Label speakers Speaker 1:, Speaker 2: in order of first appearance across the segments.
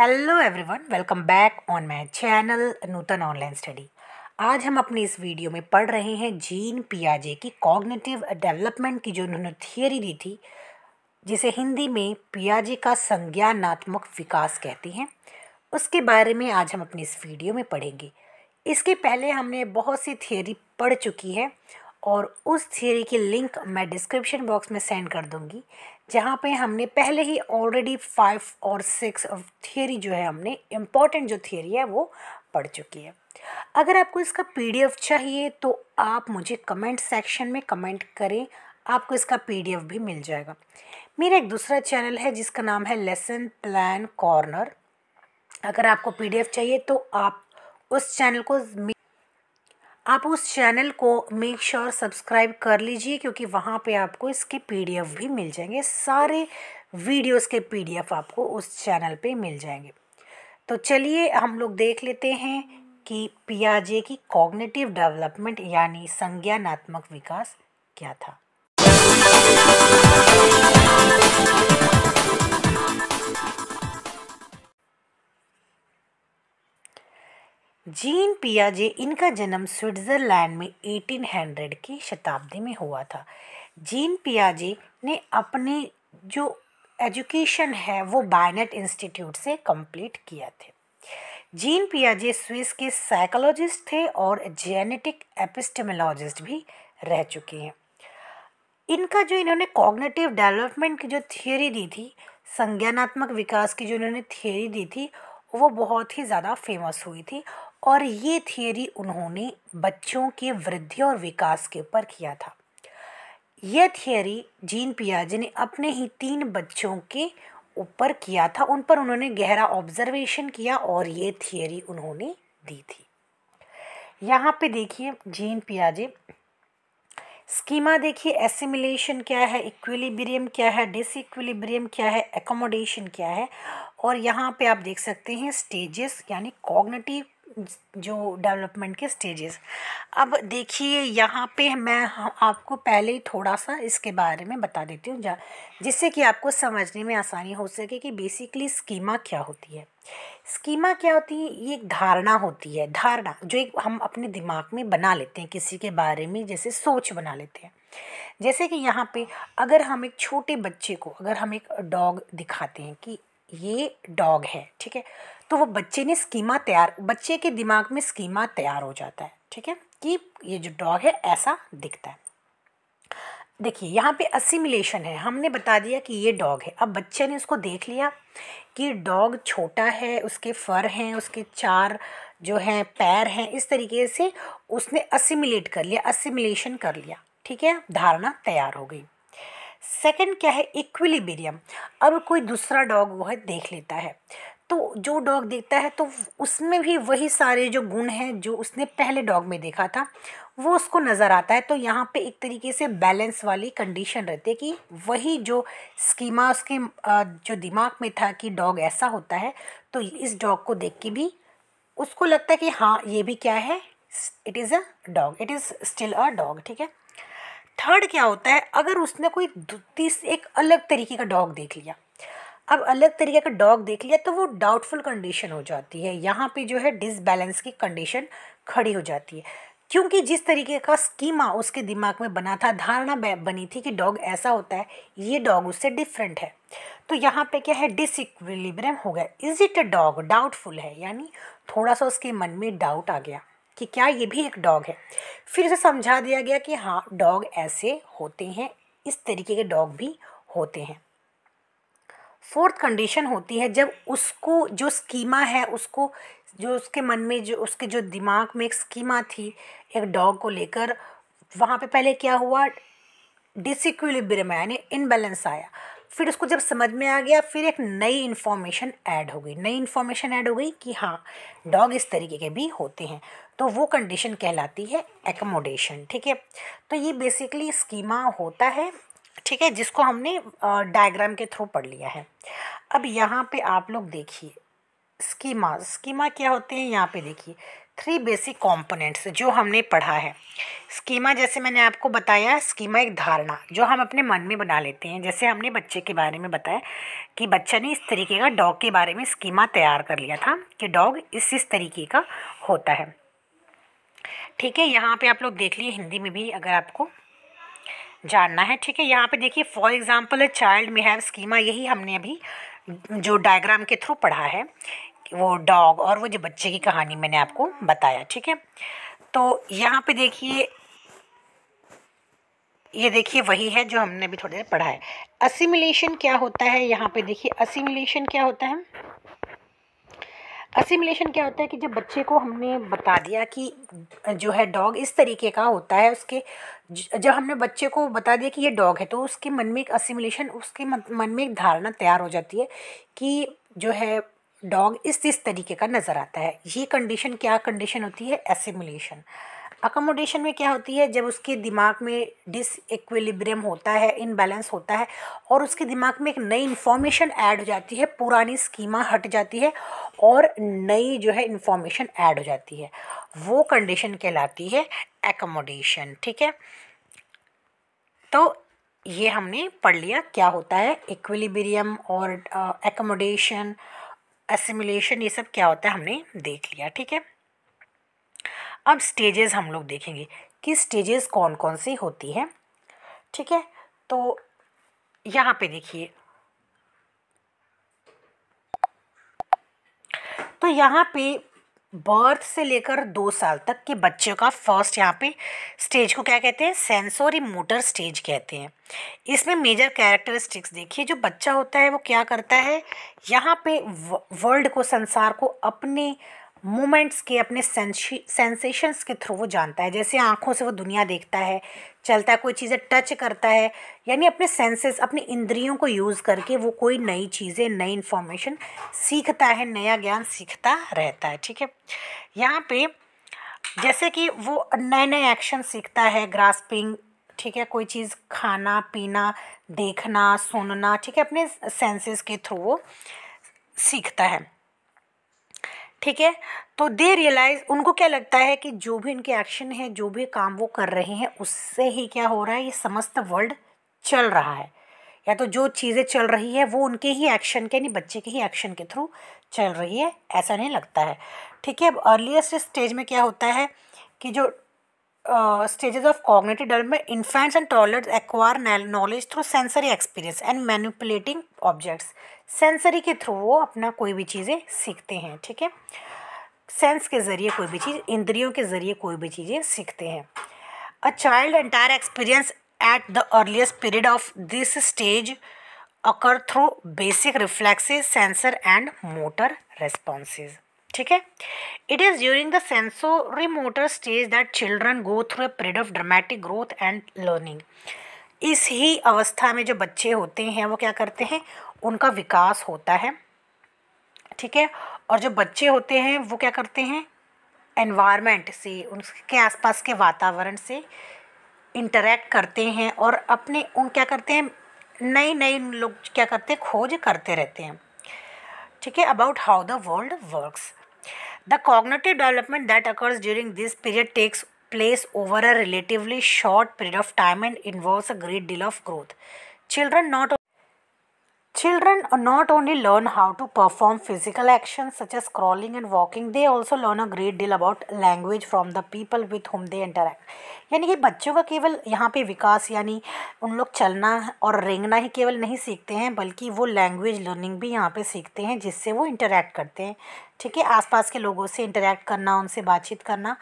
Speaker 1: Hello everyone welcome back on my channel Nutan online study आज हम अपने इस वीडियो में पढ़ रहे हैं जीन पियाजे की कॉग्निटिव डेवलपमेंट की जो उन्होंने थियरी दी थी जिसे हिंदी में पियाजे का संज्ञानात्मक विकास कहते हैं उसके बारे में आज हम अपने इस वीडियो में पढ़ेंगे इसके पहले हमने बहुत सी थियोरी पढ़ चुकी है और उस थियोरी की लिंक मैं डिस्क्रिप्शन बॉक्स में सेंड कर दूंगी जहाँ पे हमने पहले ही ऑलरेडी फाइव और सिक्स थियोरी जो है हमने इम्पॉर्टेंट जो थियोरी है वो पढ़ चुकी है अगर आपको इसका पीडीएफ चाहिए तो आप मुझे कमेंट सेक्शन में कमेंट करें आपको इसका पीडीएफ भी मिल जाएगा मेरा एक दूसरा चैनल है जिसका नाम है लेसन प्लान कॉर्नर अगर आपको पीडीएफ चाहिए तो आप उस चैनल को आप उस चैनल को मेक श्योर सब्सक्राइब कर लीजिए क्योंकि वहाँ पे आपको इसके पीडीएफ भी मिल जाएंगे सारे वीडियोस के पीडीएफ आपको उस चैनल पे मिल जाएंगे तो चलिए हम लोग देख लेते हैं कि पियाजे की कॉग्निटिव डेवलपमेंट यानी संज्ञानात्मक विकास क्या था जीन पियाजे इनका जन्म स्विट्ज़रलैंड में 1800 की शताब्दी में हुआ था जीन पियाजे ने अपने जो एजुकेशन है वो बायनेट इंस्टीट्यूट से कंप्लीट किया थे जीन पियाजे स्विस के साइकोलॉजिस्ट थे और जेनेटिक एपिस्टेमोलॉजिस्ट भी रह चुके हैं इनका जो इन्होंने कॉग्नेटिव डेवलपमेंट की जो थियोरी दी थी संज्ञानात्मक विकास की जो इन्होंने थियोरी दी थी वो बहुत ही ज़्यादा फेमस हुई थी और ये थियोरी उन्होंने बच्चों के वृद्धि और विकास के ऊपर किया था यह थियोरी जीन पियाजे ने अपने ही तीन बच्चों के ऊपर किया था उन पर उन्होंने गहरा ऑब्जर्वेशन किया और ये थियोरी उन्होंने दी थी यहाँ पे देखिए जीन पियाजे स्कीमा देखिए एसिमिलेशन क्या है इक्विलिब्रियम क्या है डिसइक्विलिब्रियम क्या है एकोमोडेशन क्या है और यहाँ पे आप देख सकते हैं स्टेजेस यानी कॉग्नेटिव जो डेवलपमेंट के स्टेजेस अब देखिए यहाँ पे मैं आपको पहले ही थोड़ा सा इसके बारे में बता देती हूँ जिससे कि आपको समझने में आसानी हो सके कि बेसिकली स्कीमा क्या होती है स्कीमा क्या होती है ये एक धारणा होती है धारणा जो एक हम अपने दिमाग में बना लेते हैं किसी के बारे में जैसे सोच बना लेते हैं जैसे कि यहाँ पे अगर हम एक छोटे बच्चे को अगर हम एक डॉग दिखाते हैं कि ये डॉग है ठीक है तो वो बच्चे ने स्कीमा तैयार बच्चे के दिमाग में स्कीमा तैयार हो जाता है ठीक है कि ये जो डॉग है ऐसा दिखता है देखिए यहाँ पे असिमिलेशन है हमने बता दिया कि ये डॉग है अब बच्चे ने उसको देख लिया कि डॉग छोटा है उसके फर हैं उसके चार जो हैं पैर हैं इस तरीके से उसने असिमिलेट कर लिया असिमिलेशन कर लिया ठीक है धारणा तैयार हो गई सेकंड क्या है इक्विलिबेरियम अब कोई दूसरा डॉग वह देख लेता है तो जो डॉग देखता है तो उसमें भी वही सारे जो गुण हैं जो उसने पहले डॉग में देखा था वो उसको नज़र आता है तो यहाँ पे एक तरीके से बैलेंस वाली कंडीशन रहती है कि वही जो स्कीमा उसके जो दिमाग में था कि डॉग ऐसा होता है तो इस डॉग को देख के भी उसको लगता है कि हाँ ये भी क्या है it is a dog it is still a dog ठीक है थर्ड क्या होता है अगर उसने कोई तीस एक अलग तरीके का डॉग देख लिया अब अलग तरीके का डॉग देख लिया तो वो डाउटफुल कंडीशन हो जाती है यहाँ पे जो है डिसबैलेंस की कंडीशन खड़ी हो जाती है क्योंकि जिस तरीके का स्कीमा उसके दिमाग में बना था धारणा बनी थी कि डॉग ऐसा होता है ये डॉग उससे डिफरेंट है तो यहाँ पे क्या है डिसइक्विलिब्रियम हो गया is it a dog doubtful है यानी थोड़ा सा उसके मन में डाउट आ गया कि क्या ये भी एक डॉग है फिर उसे समझा दिया गया कि हाँ डॉग ऐसे होते हैं इस तरीके के डॉग भी होते हैं फोर्थ कंडीशन होती है जब उसको जो स्कीमा है उसको जो उसके मन में जो उसके जो दिमाग में एक स्कीमा थी एक डॉग को लेकर वहाँ पे पहले क्या हुआ डिसक्विलिब्रियम यानी इनबैलेंस आया फिर उसको जब समझ में आ गया फिर एक नई इन्फॉर्मेशन ऐड हो गई नई इन्फॉर्मेशन ऐड हो गई कि हाँ डॉग इस तरीके के भी होते हैं तो वो कंडीशन कहलाती है एकोमोडेशन ठीक है तो ये बेसिकली स्कीमा होता है ठीक है जिसको हमने डायग्राम के थ्रू पढ़ लिया है अब यहाँ पे आप लोग देखिए स्कीमा स्कीमा क्या होते हैं यहाँ पे देखिए थ्री बेसिक कंपोनेंट्स जो हमने पढ़ा है स्कीमा जैसे मैंने आपको बताया स्कीमा एक धारणा जो हम अपने मन में बना लेते हैं जैसे हमने बच्चे के बारे में बताया कि बच्चा ने इस तरीके का डॉग के बारे में स्कीमा तैयार कर लिया था कि डॉग इस इस तरीके का होता है ठीक है यहाँ पे आप लोग देख लिए हिंदी में भी अगर आपको जानना है ठीक है यहाँ पे देखिए for example a child may have schema यही हमने अभी जो डायग्राम के थ्रू पढ़ा है वो डॉग और वो जो बच्चे की कहानी मैंने आपको बताया ठीक है तो यहाँ पे देखिए ये देखिए वही है जो हमने अभी थोड़ी देर पढ़ा है असिमिलेशन क्या होता है यहाँ पे देखिए असिमिलेशन क्या होता है असिमिलेशन क्या होता है कि जब बच्चे को हमने बता दिया कि जो है डॉग इस तरीके का होता है उसके जब हमने बच्चे को बता दिया कि ये डॉग है तो उसके मन में एक असिमिलेशन उसके मन में एक धारणा तैयार हो जाती है कि जो है डॉग इस इस तरीके का नज़र आता है ये कंडीशन क्या कंडीशन होती है एसिमुलेशन अकोमोडेशन में क्या होती है जब उसके दिमाग में डिसक्विलिब्रियम होता है इनबैलेंस होता है और उसके दिमाग में एक नई इन्फॉर्मेशन ऐड हो जाती है पुरानी स्कीमा हट जाती है और नई जो है इन्फॉर्मेशन ऐड हो जाती है वो कंडीशन कहलाती है एकोमोडेशन ठीक है तो ये हमने पढ़ लिया क्या होता है इक्विलिब्रियम और एकोमोडेशन एसिमिलेशन ये सब क्या होता है हमने देख लिया ठीक है अब स्टेजेस हम लोग देखेंगे कि स्टेजेस कौन कौन सी होती हैं ठीक है तो यहाँ पे देखिए तो यहाँ पे बर्थ से लेकर दो साल तक के बच्चों का फर्स्ट यहाँ पे स्टेज को क्या कहते हैं सेंसोरी मोटर स्टेज कहते हैं इसमें मेजर कैरेक्टरिस्टिक्स देखिए जो बच्चा होता है वो क्या करता है यहाँ पे वर्ल्ड को संसार को अपने मोमेंट्स के अपने सेंसेशंस के थ्रू वो जानता है जैसे आँखों से वो दुनिया देखता है चलता है कोई चीज़ें टच करता है यानी अपने सेंसेस अपनी इंद्रियों को यूज़ करके वो कोई नई चीज़ें नई इन्फॉर्मेशन सीखता है नया ज्ञान सीखता रहता है ठीक है यहाँ पे जैसे कि वो नए नए एक्शन सीखता है ग्रास्पिंग ठीक है कोई चीज़ खाना पीना देखना सुनना ठीक है अपने सेंसेस के थ्रू वो सीखता है ठीक है तो दे रियलाइज़ उनको क्या लगता है कि जो भी इनके एक्शन है जो भी काम वो कर रहे हैं उससे ही क्या हो रहा है ये समस्त वर्ल्ड चल रहा है या तो जो चीज़ें चल रही है वो उनके ही एक्शन के नहीं बच्चे के ही एक्शन के थ्रू चल रही है ऐसा नहीं लगता है ठीक है अब अर्लीस्ट स्टेज में क्या होता है कि जो stages of cognitive development infants and toddlers acquire knowledge through sensory experience and manipulating objects sensory के थ्रू वो अपना कोई भी चीज़ें सीखते हैं ठीक है सेंस के ज़रिए कोई भी चीज़ इंद्रियों के ज़रिए कोई भी चीज़ें सीखते हैं a child entire experience at the earliest period of this stage occur through basic reflexes sensor and motor responses ठीक है it is during the sensory motor stage that children go through a period of dramatic growth and learning इस ही अवस्था में जो बच्चे होते हैं वो क्या करते हैं उनका विकास होता है ठीक है और जो बच्चे होते हैं वो क्या करते हैं एनवायरनमेंट से उनके आसपास के वातावरण से इंटरेक्ट करते हैं और अपने उन क्या करते हैं नई नई लोग क्या करते हैं खोज करते रहते हैं ठीक है about how the world works the cognitive development that occurs during this period takes place over a relatively short period of time and involve a great deal of growth children not Children not only learn how to perform physical actions such as crawling and walking, they also learn a great deal about language from the people with whom they interact. यानी कि बच्चों का केवल यहाँ पे विकास यानी उन लोग चलना और रेंगना ही केवल नहीं सीखते हैं बल्कि वो लैंग्वेज लर्निंग भी यहाँ पे सीखते हैं जिससे वो इंटरेक्ट करते हैं ठीक है आसपास के लोगों से इंटरेक्ट करना उनसे बातचीत करना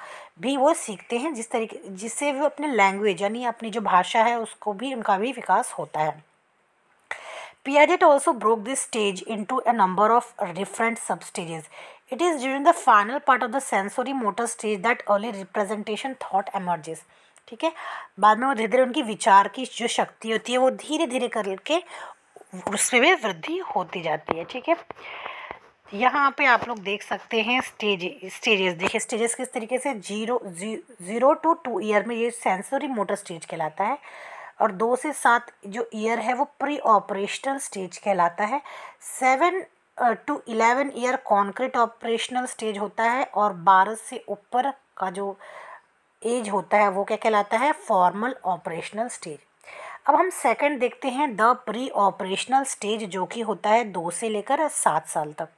Speaker 1: भी वो सीखते हैं जिस तरीके जिससे वो अपने लैंग्वेज यानी अपनी जो भाषा है उसको भी उनका भी विकास होता है Piaget also broke this stage into a number of different substages. It is during the final part of the sensory motor stage that early representation thought emerges. ठीक है बाद में वो धीरे धीरे उनकी विचार की जो शक्ति होती है वो धीरे धीरे करके उसमें भी वृद्धि होती जाती है ठीक है यहाँ पे आप लोग देख सकते हैं स्टेज स्टेजेस देखिए स्टेजेस किस तरीके से जीरो जी, जीरो टू टू ईयर में ये सेंसरी मोटर स्टेज कहलाता है और दो से सात जो ईयर है वो प्री ऑपरेशनल स्टेज कहलाता है seven to eleven year concrete operational stage होता है और बारह से ऊपर का जो एज होता है वो क्या कहलाता है फॉर्मल ऑपरेशनल स्टेज अब हम सेकंड देखते हैं द प्री ऑपरेशनल स्टेज जो कि होता है दो से लेकर सात साल तक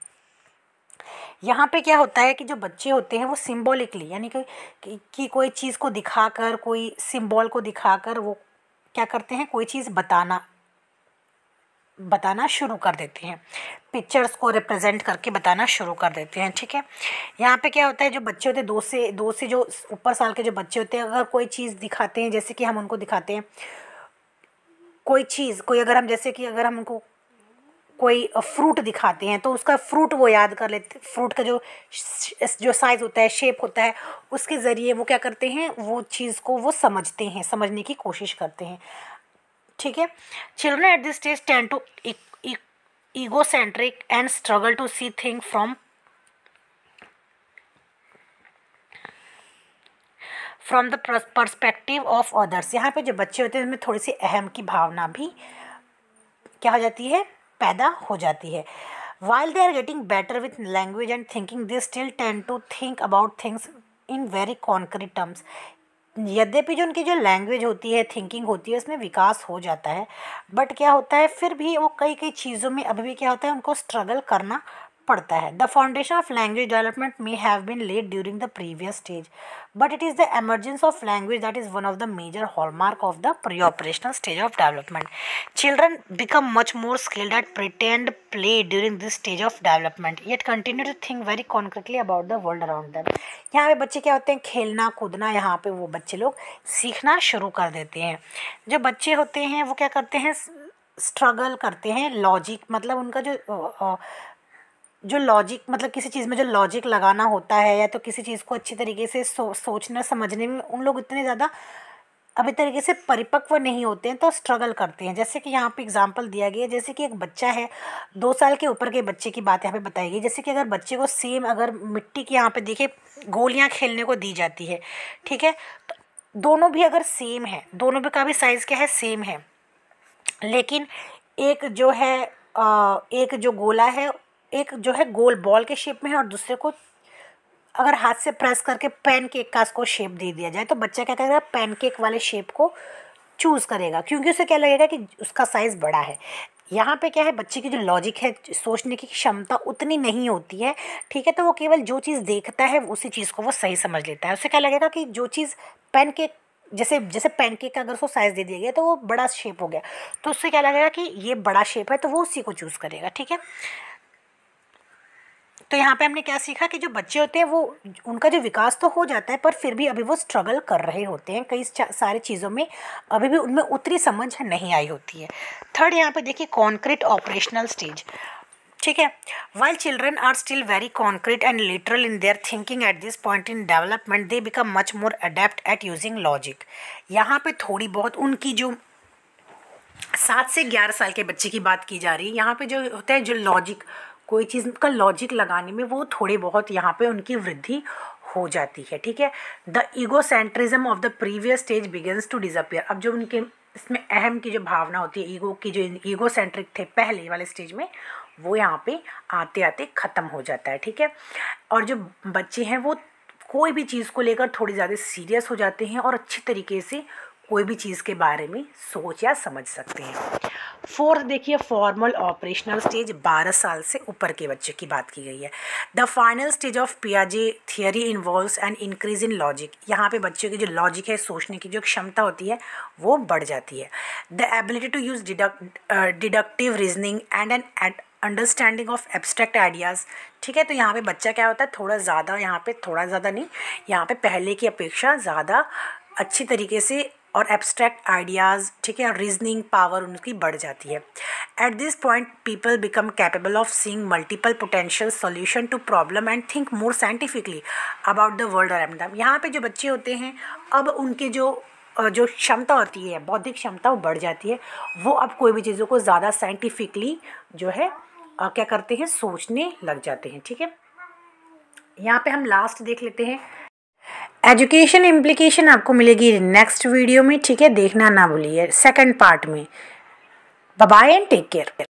Speaker 1: यहाँ पे क्या होता है कि जो बच्चे होते हैं वो सिम्बॉलिकली यानी कि, कि, कि कोई चीज़ को दिखाकर कोई सिम्बॉल को दिखाकर वो क्या करते हैं कोई चीज़ बताना बताना शुरू कर देते हैं पिक्चर्स को रिप्रेजेंट करके बताना शुरू कर देते हैं ठीक है यहाँ पे क्या होता है जो बच्चे होते हैं दो से दो से जो ऊपर साल के जो बच्चे होते हैं अगर कोई चीज़ दिखाते हैं जैसे कि हम उनको दिखाते हैं कोई चीज़ कोई अगर हम जैसे कि अगर हम उनको कोई फ्रूट दिखाते हैं तो उसका फ्रूट वो याद कर लेते फ्रूट का जो जो साइज़ होता है शेप होता है उसके ज़रिए वो क्या करते हैं वो चीज़ को वो समझते हैं समझने की कोशिश करते हैं ठीक है children at this stage tend to egocentric and struggle to see thing from from the perspective of others यहाँ पे जो बच्चे होते हैं उनमें थोड़ी सी अहम की भावना भी क्या हो जाती है पैदा हो जाती है while they are getting better with language and thinking they still tend to think about things in very concrete terms यद्यपि जो उनकी जो लैंग्वेज होती है थिंकिंग होती है उसमें विकास हो जाता है बट क्या होता है फिर भी वो कई कई चीज़ों में अभी भी क्या होता है उनको स्ट्रगल करना पड़ता है the foundation of language development may have been laid during the previous stage but it is the emergence of language that is one of the major hallmark of the pre operational stage of development children become much more skilled at pretend play during this stage of development yet continue to think very concretely about the world around them यहाँ पे बच्चे क्या होते हैं खेलना कूदना यहाँ पे वो बच्चे लोग सीखना शुरू कर देते हैं जो बच्चे होते हैं वो क्या करते हैं स्ट्रगल करते हैं लॉजिक मतलब उनका जो जो लॉजिक मतलब किसी चीज़ में जो लॉजिक लगाना होता है या तो किसी चीज़ को अच्छी तरीके से सो, सोचना समझने में उन लोग इतने ज़्यादा अभी तरीके से परिपक्व नहीं होते हैं तो स्ट्रगल करते हैं जैसे कि यहाँ पे एग्जांपल दिया गया है जैसे कि एक बच्चा है दो साल के ऊपर के बच्चे की बात यहाँ पे बताई गई जैसे कि अगर बच्चे को सेम अगर मिट्टी की यहाँ पे देखे गोलियाँ खेलने को दी जाती है ठीक है तो दोनों भी अगर सेम है दोनों भी का भी साइज़ क्या है सेम है लेकिन एक जो है एक जो गोला है एक जो है गोल बॉल के शेप में है और दूसरे को अगर हाथ से प्रेस करके पैन केक का उसको शेप दे दिया जाए तो बच्चा क्या करेगा पैन केक वाले शेप को चूज़ करेगा क्योंकि उसे क्या लगेगा कि उसका साइज़ बड़ा है यहाँ पे क्या है बच्चे की जो लॉजिक है सोचने की क्षमता उतनी नहीं होती है ठीक है तो वो केवल जो चीज़ देखता है उसी चीज़ को वो सही समझ लेता है उसे क्या लगेगा कि जो चीज़ पेन केक जैसे जैसे पैनकेक का अगर उसको साइज़ दे दिया गया तो वो बड़ा शेप हो गया तो उससे क्या लगेगा कि ये बड़ा शेप है तो वो उसी को चूज़ करेगा ठीक है तो यहाँ पे हमने क्या सीखा कि जो बच्चे होते हैं वो उनका जो विकास तो हो जाता है पर फिर भी अभी वो स्ट्रगल कर रहे होते हैं कई सारी चीज़ों में अभी भी उनमें उतनी समझ नहीं आई होती है थर्ड यहाँ पे देखिए कॉन्क्रीट ऑपरेशनल स्टेज ठीक है while children are still very concrete and literal in their thinking at this point in development they become much more adept at using logic यहाँ पे थोड़ी बहुत उनकी जो सात से ग्यारह साल के बच्चे की बात की जा रही है यहाँ पे जो होता है जो लॉजिक कोई चीज़ का लॉजिक लगाने में वो थोड़े बहुत यहाँ पे उनकी वृद्धि हो जाती है ठीक है the egocentrism of the previous stage begins to disappear अब जो उनके इसमें अहम की जो भावना होती है ईगो की जो ईगो सेंट्रिक थे पहले वाले स्टेज में वो यहाँ पे आते आते ख़त्म हो जाता है ठीक है और जो बच्चे हैं वो कोई भी चीज़ को लेकर थोड़े ज़्यादा सीरियस हो जाते हैं और अच्छी तरीके से कोई भी चीज़ के बारे में सोच या समझ सकते हैं फोर्थ देखिए फॉर्मल ऑपरेशनल स्टेज 12 साल से ऊपर के बच्चे की बात की गई है द फाइनल स्टेज ऑफ पियाजे theory involve and increase in logic यहाँ पे बच्चे की जो लॉजिक है सोचने की जो क्षमता होती है वो बढ़ जाती है the ability to use deductive reasoning and an understanding of abstract ideas ठीक है तो यहाँ पे बच्चा क्या होता है थोड़ा ज़्यादा यहाँ पे थोड़ा ज़्यादा नहीं यहाँ पे पहले की अपेक्षा ज़्यादा अच्छी तरीके से और एब्स्ट्रैक्ट आइडियाज़ ठीक है रीजनिंग पावर उनकी बढ़ जाती है at this point people become capable of seeing multiple potential solution to problem and think more scientifically about the world around them यहाँ पे जो बच्चे होते हैं अब उनके जो जो क्षमता होती है बौद्धिक क्षमता वो बढ़ जाती है वो अब कोई भी चीज़ों को ज़्यादा साइंटिफिकली जो है क्या करते हैं सोचने लग जाते हैं ठीक है यहाँ पे हम लास्ट देख लेते हैं एजुकेशन इम्प्लीकेशन आपको मिलेगी नेक्स्ट वीडियो में ठीक है देखना ना भूलिए सेकंड पार्ट में बाय एंड टेक केयर